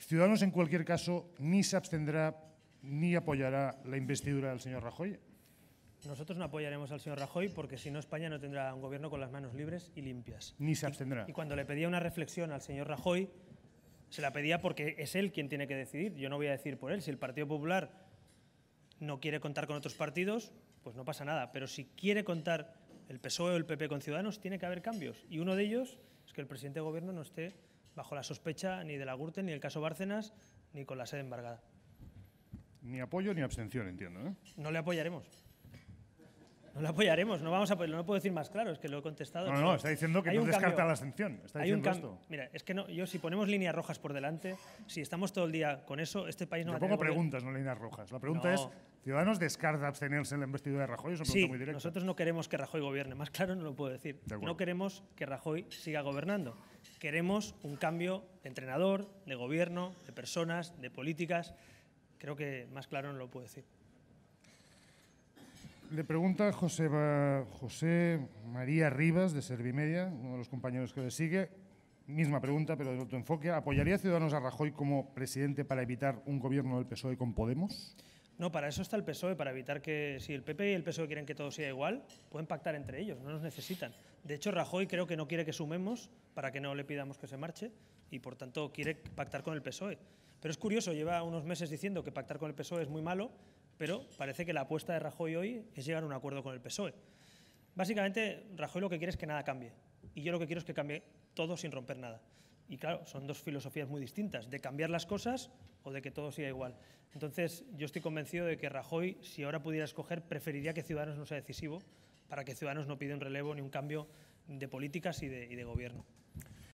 Ciudadanos, en cualquier caso, ni se abstendrá ni apoyará la investidura del señor Rajoy. Nosotros no apoyaremos al señor Rajoy porque si no España no tendrá un gobierno con las manos libres y limpias. Ni se abstendrá. Y, cuando le pedía una reflexión al señor Rajoy, se la pedía porque es él quien tiene que decidir. Yo no voy a decir por él. Si el Partido Popular no quiere contar con otros partidos, pues no pasa nada. Pero si quiere contar el PSOE o el PP con Ciudadanos, tiene que haber cambios. Y uno de ellos es que el presidente de gobierno no esté bajo la sospecha ni de la Gürtel, ni el caso Bárcenas, ni con la sede embargada. Ni apoyo ni abstención, entiendo. ¿eh? No le apoyaremos. No le apoyaremos, no vamos a no puedo decir más claro, es que lo he contestado. No, no, está diciendo que no descarta la abstención. Está diciendo esto. Mira, es que no, yo si ponemos líneas rojas por delante, si estamos todo el día con eso, este país no va a pongo preguntas, no líneas rojas. La pregunta es, ¿Ciudadanos descarta abstenerse en la investidura de Rajoy? sí, nosotros no queremos que Rajoy gobierne, más claro no lo puedo decir. no queremos que Rajoy siga gobernando. Queremos un cambio de entrenador, de gobierno, de personas, de políticas. Creo que más claro no lo puedo decir. Le pregunta José, José María Rivas, de Servimedia, uno de los compañeros que le sigue. Misma pregunta, pero de otro enfoque. ¿Apoyaría a Ciudadanos a Rajoy como presidente para evitar un gobierno del PSOE con Podemos? No, para eso está el PSOE, para evitar que si el PP y el PSOE quieren que todo sea igual, pueden pactar entre ellos, no nos necesitan. De hecho, Rajoy creo que no quiere que sumemos para que no le pidamos que se marche y por tanto quiere pactar con el PSOE. Pero es curioso, lleva unos meses diciendo que pactar con el PSOE es muy malo, pero parece que la apuesta de Rajoy hoy es llegar a un acuerdo con el PSOE. Básicamente, Rajoy lo que quiere es que nada cambie y yo lo que quiero es que cambie todo sin romper nada. Y claro, son dos filosofías muy distintas, de cambiar las cosas o de que todo siga igual. Entonces, yo estoy convencido de que Rajoy, si ahora pudiera escoger, preferiría que Ciudadanos no sea decisivo para que Ciudadanos no pida un relevo ni un cambio de políticas y de, y de gobierno.